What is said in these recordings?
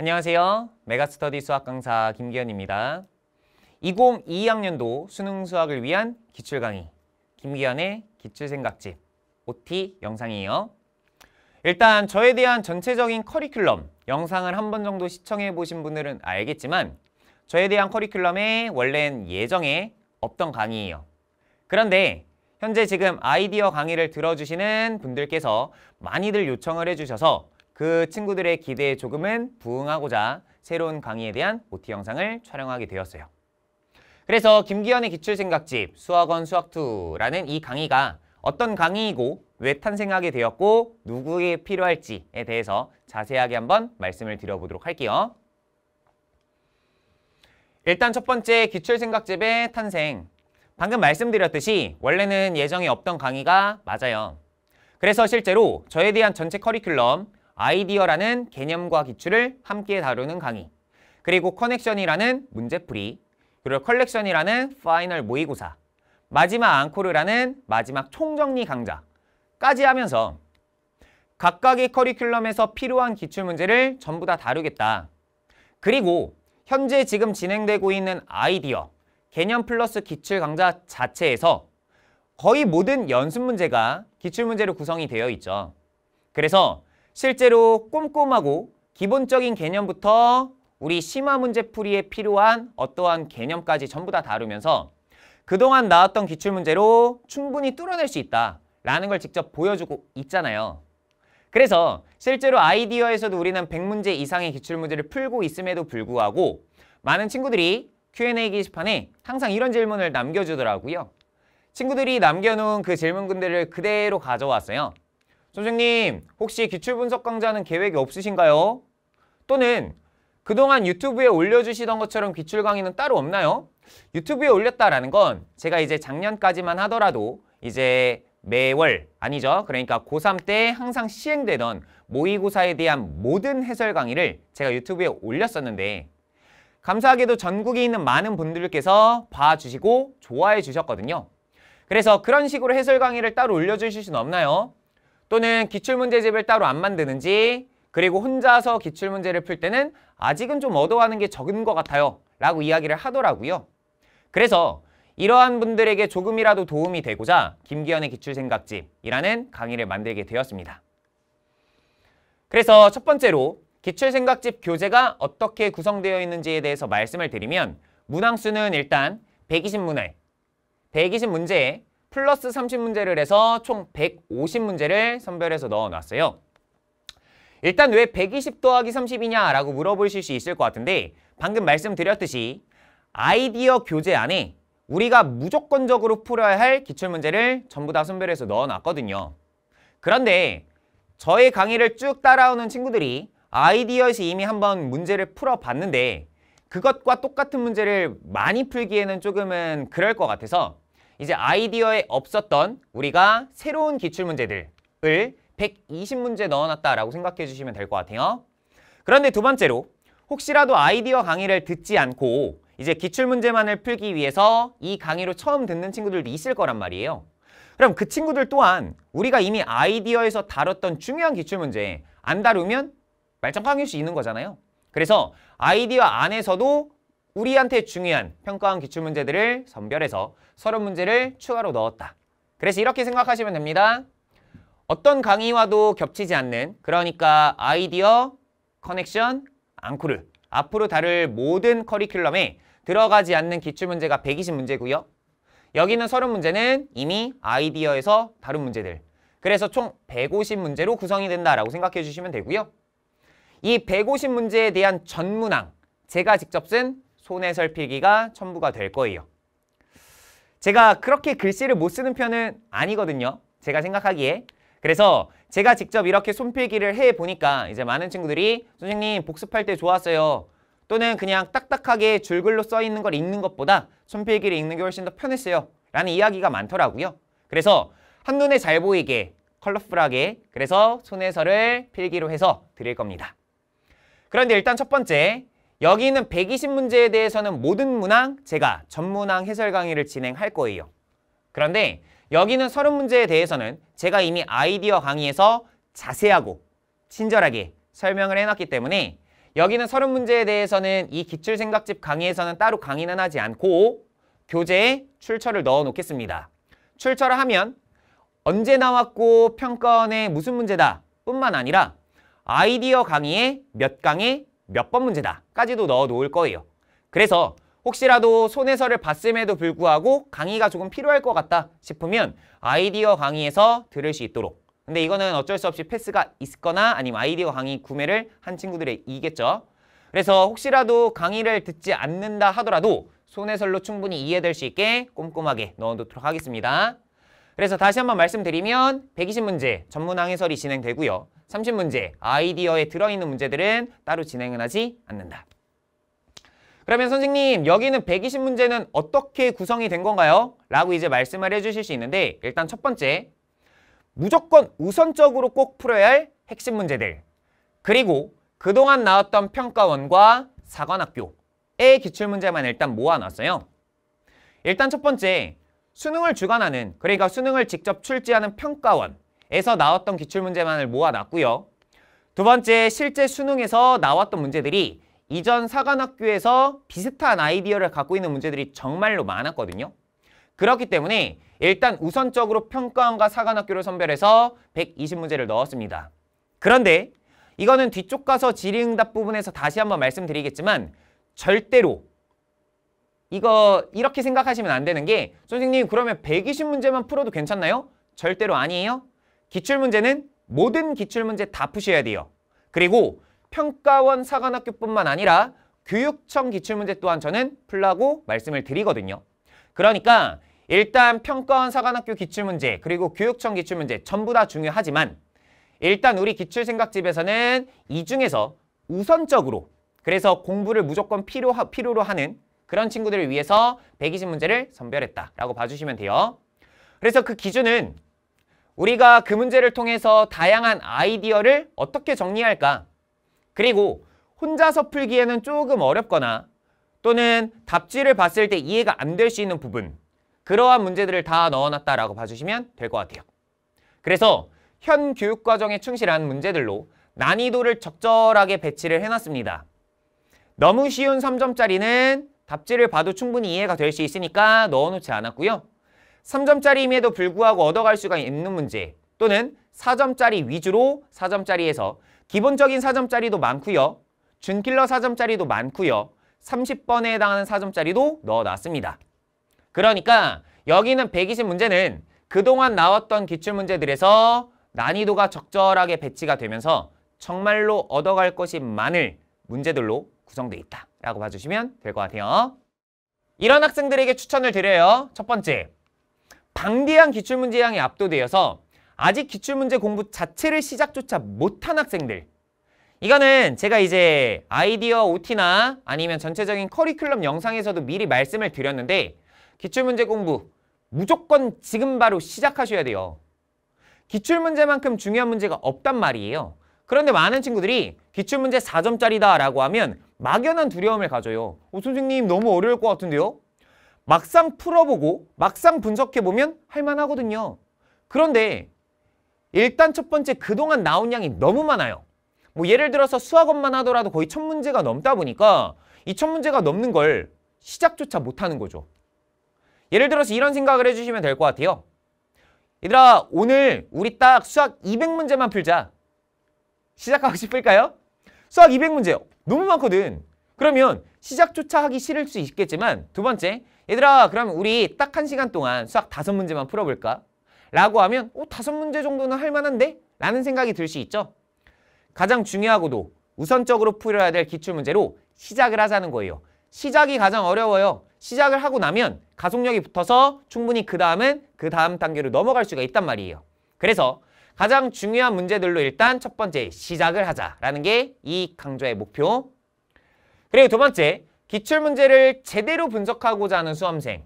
안녕하세요. 메가스터디 수학 강사 김기현입니다. 2022학년도 수능 수학을 위한 기출 강의 김기현의 기출 생각집 OT 영상이에요. 일단 저에 대한 전체적인 커리큘럼 영상을 한 번 정도 시청해 보신 분들은 알겠지만 저에 대한 커리큘럼에 원래는 예정에 없던 강의예요. 그런데 현재 지금 아이디어 강의를 들어주시는 분들께서 많이들 요청을 해주셔서 그 친구들의 기대에 조금은 부응하고자 새로운 강의에 대한 OT 영상을 촬영하게 되었어요. 그래서 김기현의 기출생각집 수학원 수학2라는이 강의가 어떤 강의이고 왜 탄생하게 되었고 누구에 필요할지에 대해서 자세하게 한번 말씀을 드려보도록 할게요. 일단 첫 번째 기출생각집의 탄생 방금 말씀드렸듯이 원래는 예정에 없던 강의가 맞아요. 그래서 실제로 저에 대한 전체 커리큘럼 아이디어라는 개념과 기출을 함께 다루는 강의 그리고 커넥션이라는 문제풀이 그리고 컬렉션이라는 파이널 모의고사 마지막 앙코르라는 마지막 총정리 강좌까지 하면서 각각의 커리큘럼에서 필요한 기출문제를 전부 다 다루겠다. 그리고 현재 지금 진행되고 있는 아이디어, 개념 플러스 기출 강좌 자체에서 거의 모든 연습 문제가 기출 문제로 구성이 되어 있죠. 그래서 실제로 꼼꼼하고 기본적인 개념부터 우리 심화 문제풀이에 필요한 어떠한 개념까지 전부 다 다루면서 그동안 나왔던 기출문제로 충분히 뚫어낼 수 있다라는 걸 직접 보여주고 있잖아요. 그래서 실제로 아이디어에서도 우리는 100문제 이상의 기출문제를 풀고 있음에도 불구하고 많은 친구들이 Q&A 게시판에 항상 이런 질문을 남겨주더라고요. 친구들이 남겨놓은 그 질문군들을 그대로 가져왔어요. 선생님, 혹시 기출분석 강좌는 계획이 없으신가요? 또는 그동안 유튜브에 올려주시던 것처럼 기출 강의는 따로 없나요? 유튜브에 올렸다라는 건 제가 이제 작년까지만 하더라도 이제 매월 아니죠. 그러니까 고3 때 항상 시행되던 모의고사에 대한 모든 해설 강의를 제가 유튜브에 올렸었는데 감사하게도 전국에 있는 많은 분들께서 봐주시고 좋아해 주셨거든요. 그래서 그런 식으로 해설 강의를 따로 올려주실 수는 없나요? 또는 기출문제집을 따로 안 만드는지 그리고 혼자서 기출문제를 풀 때는 아직은 좀 얻어가는 게 적은 것 같아요 라고 이야기를 하더라고요. 그래서 이러한 분들에게 조금이라도 도움이 되고자 김기현의 기출생각집이라는 강의를 만들게 되었습니다. 그래서 첫 번째로 기출생각집 교재가 어떻게 구성되어 있는지에 대해서 말씀을 드리면 문항수는 일단 120문에 120문제에 플러스 30문제를 해서 총 150문제를 선별해서 넣어놨어요. 일단 왜 120 더하기 30이냐라고 물어보실 수 있을 것 같은데 방금 말씀드렸듯이 아이디어 교재 안에 우리가 무조건적으로 풀어야 할 기출문제를 전부 다 선별해서 넣어놨거든요. 그런데 저의 강의를 쭉 따라오는 친구들이 아이디어에서 이미 한번 문제를 풀어봤는데 그것과 똑같은 문제를 많이 풀기에는 조금은 그럴 것 같아서 이제 아이디어에 없었던 우리가 새로운 기출문제들을 120문제 넣어놨다라고 생각해 주시면 될 것 같아요. 그런데 두 번째로 혹시라도 아이디어 강의를 듣지 않고 이제 기출문제만을 풀기 위해서 이 강의로 처음 듣는 친구들도 있을 거란 말이에요. 그럼 그 친구들 또한 우리가 이미 아이디어에서 다뤘던 중요한 기출문제 안 다루면 말짱 꽝일 수 있는 거잖아요. 그래서 아이디어 안에서도 우리한테 중요한 평가원 기출문제들을 선별해서 서른 문제를 추가로 넣었다. 그래서 이렇게 생각하시면 됩니다. 어떤 강의와도 겹치지 않는 그러니까 아이디어, 커넥션, 앙코르 앞으로 다룰 모든 커리큘럼에 들어가지 않는 기출문제가 120문제고요. 여기는 서른 문제는 이미 아이디어에서 다룬 문제들 그래서 총 150문제로 구성이 된다라고 생각해 주시면 되고요. 이 150문제에 대한 전문항 제가 직접 쓴 손해설필기가 첨부가 될 거예요. 제가 그렇게 글씨를 못 쓰는 편은 아니거든요. 제가 생각하기에. 그래서 제가 직접 이렇게 손필기를 해보니까 이제 많은 친구들이 선생님 복습할 때 좋았어요. 또는 그냥 딱딱하게 줄글로 써있는 걸 읽는 것보다 손필기를 읽는 게 훨씬 더 편했어요. 라는 이야기가 많더라고요. 그래서 한눈에 잘 보이게 컬러풀하게 그래서 손해서를 필기로 해서 드릴 겁니다. 그런데 일단 첫 번째 여기 있는 120문제에 대해서는 모든 문항 제가 전문항 해설 강의를 진행할 거예요. 그런데 여기는 30문제에 대해서는 제가 이미 아이디어 강의에서 자세하고 친절하게 설명을 해놨기 때문에 여기는 30문제에 대해서는 이 기출생각집 강의에서는 따로 강의는 하지 않고 교재에 출처를 넣어 놓겠습니다. 출처를 하면 언제 나왔고 평가원에 무슨 문제다 뿐만 아니라 아이디어 강의에 몇강의 몇번 문제다까지도 넣어 놓을 거예요. 그래서 혹시라도 손해설을 봤음에도 불구하고 강의가 조금 필요할 것 같다 싶으면 아이디어 강의에서 들을 수 있도록 근데 이거는 어쩔 수 없이 패스가 있거나 아니면 아이디어 강의 구매를 한 친구들의 이겠죠. 그래서 혹시라도 강의를 듣지 않는다 하더라도 손해설로 충분히 이해될 수 있게 꼼꼼하게 넣어놓도록 하겠습니다. 그래서 다시 한번 말씀드리면 120문제 전문항 해설이 진행되고요. 30문제 아이디어에 들어있는 문제들은 따로 진행은 하지 않는다. 그러면 선생님 여기는 120문제는 어떻게 구성이 된 건가요? 라고 이제 말씀을 해주실 수 있는데 일단 첫 번째 무조건 우선적으로 꼭 풀어야 할 핵심 문제들 그리고 그동안 나왔던 평가원과 사관학교의 기출문제만 일단 모아놨어요. 일단 첫 번째 수능을 주관하는 그러니까 수능을 직접 출제하는 평가원에서 나왔던 기출문제만을 모아놨고요. 두 번째 실제 수능에서 나왔던 문제들이 이전 사관학교에서 비슷한 아이디어를 갖고 있는 문제들이 정말로 많았거든요. 그렇기 때문에 일단 우선적으로 평가원과 사관학교를 선별해서 120문제를 넣었습니다. 그런데 이거는 뒤쪽 가서 질의응답 부분에서 다시 한번 말씀드리겠지만 절대로 이거 이렇게 생각하시면 안 되는 게 선생님 그러면 120문제만 풀어도 괜찮나요? 절대로 아니에요. 기출문제는 모든 기출문제 다 푸셔야 돼요. 그리고 평가원 사관학교뿐만 아니라 교육청 기출문제 또한 저는 풀라고 말씀을 드리거든요. 그러니까 일단 평가원 사관학교 기출문제 그리고 교육청 기출문제 전부 다 중요하지만 일단 우리 기출생각집에서는 이 중에서 우선적으로 그래서 공부를 무조건 필요, 하 필요로 하는 그런 친구들을 위해서 120문제를 선별했다라고 봐주시면 돼요. 그래서 그 기준은 우리가 그 문제를 통해서 다양한 아이디어를 어떻게 정리할까 그리고 혼자서 풀기에는 조금 어렵거나 또는 답지를 봤을 때 이해가 안 될 수 있는 부분 그러한 문제들을 다 넣어놨다라고 봐주시면 될 것 같아요. 그래서 현 교육과정에 충실한 문제들로 난이도를 적절하게 배치를 해놨습니다. 너무 쉬운 3점짜리는 답지를 봐도 충분히 이해가 될 수 있으니까 넣어놓지 않았고요. 3점짜리임에도 불구하고 얻어갈 수가 있는 문제 또는 4점짜리 위주로 4점짜리에서 기본적인 4점짜리도 많고요. 준킬러 4점짜리도 많고요. 30번에 해당하는 4점짜리도 넣어놨습니다. 그러니까 여기는 120 문제는 그동안 나왔던 기출문제들에서 난이도가 적절하게 배치가 되면서 정말로 얻어갈 것이 많을 문제들로 구성돼 있다라고 봐주시면 될 것 같아요. 이런 학생들에게 추천을 드려요. 첫 번째, 방대한 기출문제 양이 압도되어서 아직 기출문제 공부 자체를 시작조차 못한 학생들 이거는 제가 이제 아이디어 OT나 아니면 전체적인 커리큘럼 영상에서도 미리 말씀을 드렸는데 기출문제 공부 무조건 지금 바로 시작하셔야 돼요. 기출문제만큼 중요한 문제가 없단 말이에요. 그런데 많은 친구들이 기출문제 4점짜리다라고 하면 막연한 두려움을 가져요. 오, 선생님 너무 어려울 것 같은데요? 막상 풀어보고 막상 분석해보면 할만하거든요. 그런데 일단 첫 번째 그동안 나온 양이 너무 많아요. 뭐 예를 들어서 수학원만 하더라도 거의 첫 문제가 넘다 보니까 이 첫 문제가 넘는 걸 시작조차 못하는 거죠. 예를 들어서 이런 생각을 해주시면 될 것 같아요. 얘들아 오늘 우리 딱 수학 200문제만 풀자. 시작하고 싶을까요? 수학 200문제 너무 많거든. 그러면 시작조차 하기 싫을 수 있겠지만 두 번째 얘들아 그럼 우리 딱 한 시간 동안 수학 다섯 문제만 풀어볼까? 라고 하면 어 다섯 문제 정도는 할 만한데? 라는 생각이 들 수 있죠. 가장 중요하고도 우선적으로 풀어야 될 기출문제로 시작을 하자는 거예요. 시작이 가장 어려워요. 시작을 하고 나면 가속력이 붙어서 충분히 그 다음은 그 다음 단계로 넘어갈 수가 있단 말이에요. 그래서 가장 중요한 문제들로 일단 첫 번째 시작을 하자라는 게 이 강좌의 목표. 그리고 두 번째, 기출문제를 제대로 분석하고자 하는 수험생.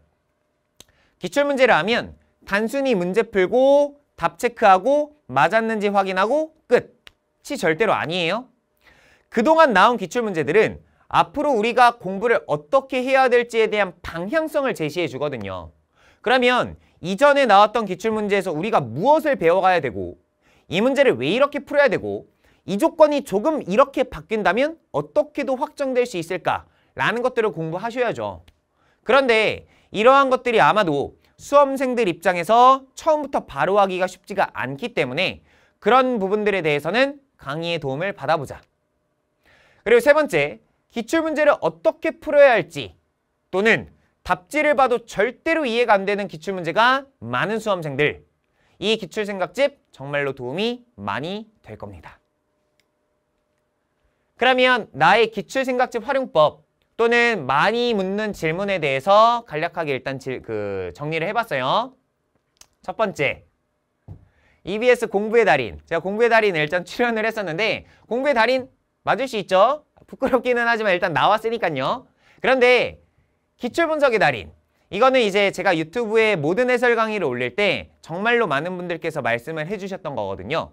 기출문제를 하면 단순히 문제 풀고 답 체크하고 맞았는지 확인하고 끝이 절대로 아니에요. 그동안 나온 기출문제들은 앞으로 우리가 공부를 어떻게 해야 될지에 대한 방향성을 제시해 주거든요. 그러면 이전에 나왔던 기출문제에서 우리가 무엇을 배워가야 되고 이 문제를 왜 이렇게 풀어야 되고 이 조건이 조금 이렇게 바뀐다면 어떻게도 확정될 수 있을까라는 것들을 공부하셔야죠. 그런데 이러한 것들이 아마도 수험생들 입장에서 처음부터 바로 하기가 쉽지가 않기 때문에 그런 부분들에 대해서는 강의의 도움을 받아보자. 그리고 세 번째, 기출문제를 어떻게 풀어야 할지 또는 답지를 봐도 절대로 이해가 안 되는 기출문제가 많은 수험생들 이 기출생각집 정말로 도움이 많이 될 겁니다. 그러면 나의 기출생각집 활용법 또는 많이 묻는 질문에 대해서 간략하게 일단 질, 그 정리를 해봤어요. 첫 번째, EBS 공부의 달인. 제가 공부의 달인 일단 출연을 했었는데 공부의 달인 맞을 수 있죠? 부끄럽기는 하지만 일단 나왔으니까요. 그런데 기출분석의 달인, 이거는 이제 제가 유튜브에 모든 해설 강의를 올릴 때 정말로 많은 분들께서 말씀을 해주셨던 거거든요.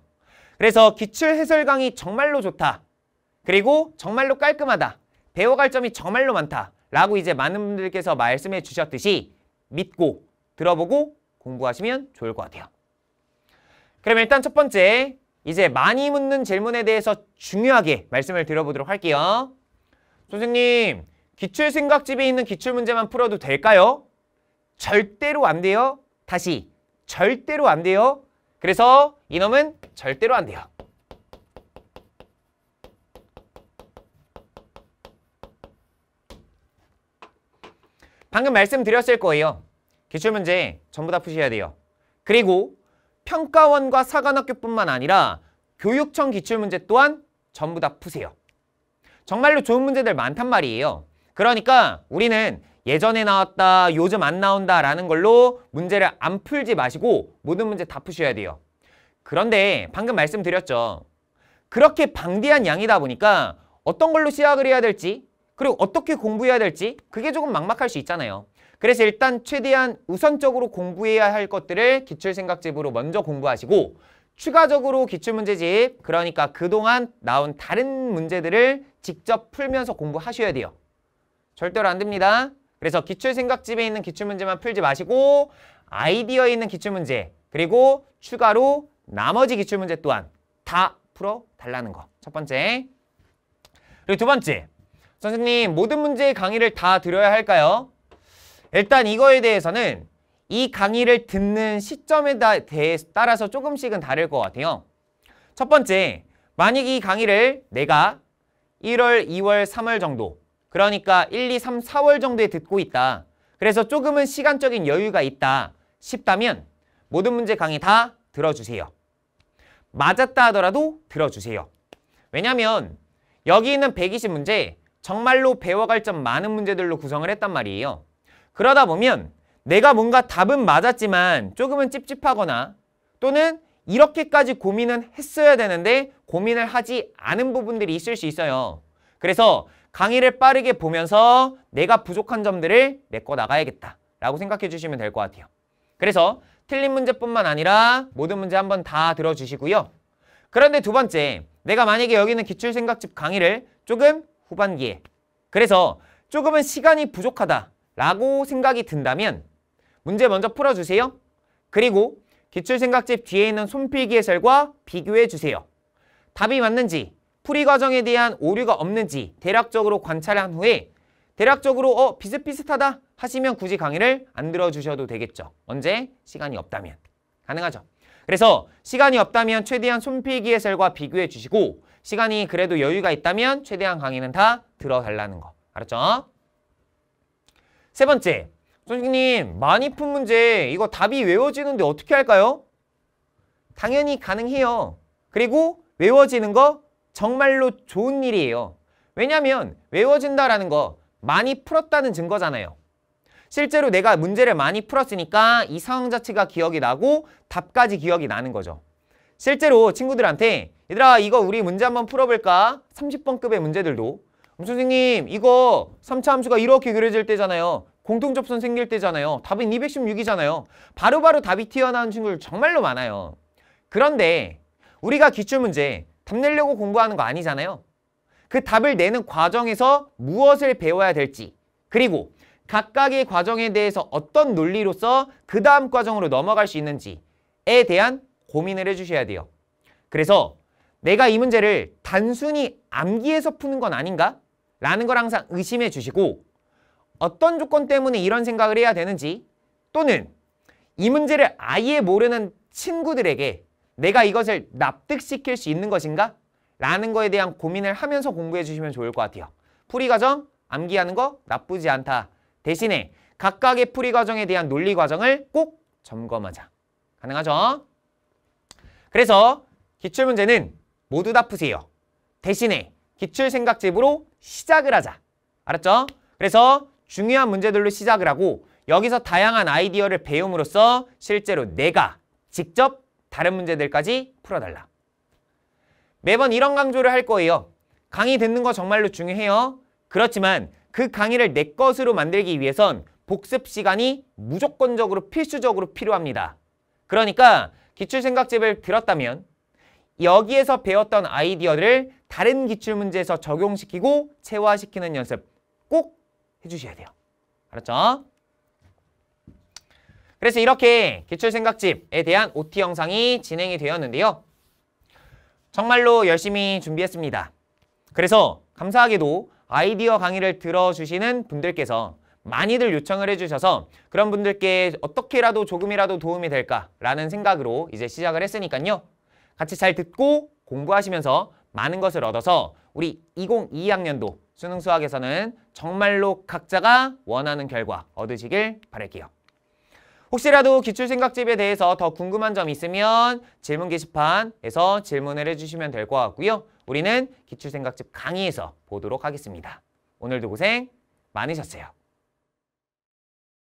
그래서 기출 해설 강의 정말로 좋다. 그리고 정말로 깔끔하다. 배워갈 점이 정말로 많다. 라고 이제 많은 분들께서 말씀해 주셨듯이 믿고 들어보고 공부하시면 좋을 것 같아요. 그럼 일단 첫 번째 이제 많이 묻는 질문에 대해서 중요하게 말씀을 드려보도록 할게요. 선생님, 기출생각집에 있는 기출문제만 풀어도 될까요? 절대로 안 돼요. 다시 절대로 안 돼요. 그래서 이놈은 절대로 안 돼요. 방금 말씀드렸을 거예요. 기출문제 전부 다 푸셔야 돼요. 그리고 평가원과 사관학교뿐만 아니라 교육청 기출문제 또한 전부 다 푸세요. 정말로 좋은 문제들 많단 말이에요. 그러니까 우리는 예전에 나왔다, 요즘 안 나온다라는 걸로 문제를 안 풀지 마시고 모든 문제 다 푸셔야 돼요. 그런데 방금 말씀드렸죠. 그렇게 방대한 양이다 보니까 어떤 걸로 시작을 해야 될지 그리고 어떻게 공부해야 될지 그게 조금 막막할 수 있잖아요. 그래서 일단 최대한 우선적으로 공부해야 할 것들을 기출생각집으로 먼저 공부하시고 추가적으로 기출문제집, 그러니까 그동안 나온 다른 문제들을 직접 풀면서 공부하셔야 돼요. 절대로 안 됩니다. 그래서 기출생각집에 있는 기출문제만 풀지 마시고 아이디어에 있는 기출문제 그리고 추가로 나머지 기출문제 또한 다 풀어달라는 거. 첫 번째. 그리고 두 번째. 선생님, 모든 문제의 강의를 다 들어야 할까요? 일단 이거에 대해서는 이 강의를 듣는 시점에 대해서 따라서 조금씩은 다를 것 같아요. 첫 번째, 만약 이 강의를 내가 1월, 2월, 3월 정도 그러니까 1, 2, 3, 4월 정도에 듣고 있다. 그래서 조금은 시간적인 여유가 있다 싶다면 모든 문제 강의 다 들어주세요. 맞았다 하더라도 들어주세요. 왜냐면 하 여기 있는 120문제 정말로 배워갈 점 많은 문제들로 구성을 했단 말이에요. 그러다 보면 내가 뭔가 답은 맞았지만 조금은 찝찝하거나 또는 이렇게까지 고민은 했어야 되는데 고민을 하지 않은 부분들이 있을 수 있어요. 그래서 강의를 빠르게 보면서 내가 부족한 점들을 메꿔 나가야겠다 라고 생각해 주시면 될 것 같아요. 그래서 틀린 문제뿐만 아니라 모든 문제 한번 다 들어주시고요. 그런데 두 번째, 내가 만약에 여기는 기출생각집 강의를 조금 후반기에 그래서 조금은 시간이 부족하다라고 생각이 든다면 문제 먼저 풀어주세요. 그리고 기출생각집 뒤에 있는 손필기 해설과 비교해 주세요. 답이 맞는지 풀이 과정에 대한 오류가 없는지 대략적으로 관찰한 후에 대략적으로 어 비슷비슷하다 하시면 굳이 강의를 안 들어주셔도 되겠죠. 언제? 시간이 없다면. 가능하죠. 그래서 시간이 없다면 최대한 손필기해설과 비교해 주시고 시간이 그래도 여유가 있다면 최대한 강의는 다 들어달라는 거. 알았죠? 세 번째, 선생님 많이 푼 문제 이거 답이 외워지는데 어떻게 할까요? 당연히 가능해요. 그리고 외워지는 거 정말로 좋은 일이에요. 왜냐하면 외워진다라는 거 많이 풀었다는 증거잖아요. 실제로 내가 문제를 많이 풀었으니까 이 상황 자체가 기억이 나고 답까지 기억이 나는 거죠. 실제로 친구들한테 얘들아 이거 우리 문제 한번 풀어볼까? 30번급의 문제들도 음, 선생님 이거 3차 함수가 이렇게 그려질 때잖아요. 공통접선 생길 때잖아요. 답은 216이잖아요. 바로바로 답이 튀어나온 친구들 정말로 많아요. 그런데 우리가 기출문제 답 내려고 공부하는 거 아니잖아요. 그 답을 내는 과정에서 무엇을 배워야 될지 그리고 각각의 과정에 대해서 어떤 논리로서 그 다음 과정으로 넘어갈 수 있는지에 대한 고민을 해주셔야 돼요. 그래서 내가 이 문제를 단순히 암기해서 푸는 건 아닌가? 라는 걸 항상 의심해 주시고 어떤 조건 때문에 이런 생각을 해야 되는지 또는 이 문제를 아예 모르는 친구들에게 내가 이것을 납득시킬 수 있는 것인가? 라는 거에 대한 고민을 하면서 공부해 주시면 좋을 것 같아요. 풀이 과정, 암기하는 거 나쁘지 않다. 대신에 각각의 풀이 과정에 대한 논리 과정을 꼭 점검하자. 가능하죠? 그래서 기출문제는 모두 다 푸세요. 대신에 기출생각집으로 시작을 하자. 알았죠? 그래서 중요한 문제들로 시작을 하고 여기서 다양한 아이디어를 배움으로써 실제로 내가 직접 다른 문제들까지 풀어달라. 매번 이런 강조를 할 거예요. 강의 듣는 거 정말로 중요해요. 그렇지만 그 강의를 내 것으로 만들기 위해선 복습 시간이 무조건적으로 필수적으로 필요합니다. 그러니까 기출생각집을 들었다면 여기에서 배웠던 아이디어를 다른 기출문제에서 적용시키고 체화시키는 연습 꼭 해주셔야 돼요. 알았죠? 그래서 이렇게 기출생각집에 대한 OT 영상이 진행이 되었는데요. 정말로 열심히 준비했습니다. 그래서 감사하게도 아이디어 강의를 들어주시는 분들께서 많이들 요청을 해주셔서 그런 분들께 어떻게라도 조금이라도 도움이 될까라는 생각으로 이제 시작을 했으니까요. 같이 잘 듣고 공부하시면서 많은 것을 얻어서 우리 2022학년도 수능 수학에서는 정말로 각자가 원하는 결과 얻으시길 바랄게요. 혹시라도 기출생각집에 대해서 더 궁금한 점 있으면 질문 게시판에서 질문을 해주시면 될 것 같고요. 우리는 기출생각집 강의에서 보도록 하겠습니다. 오늘도 고생 많으셨어요.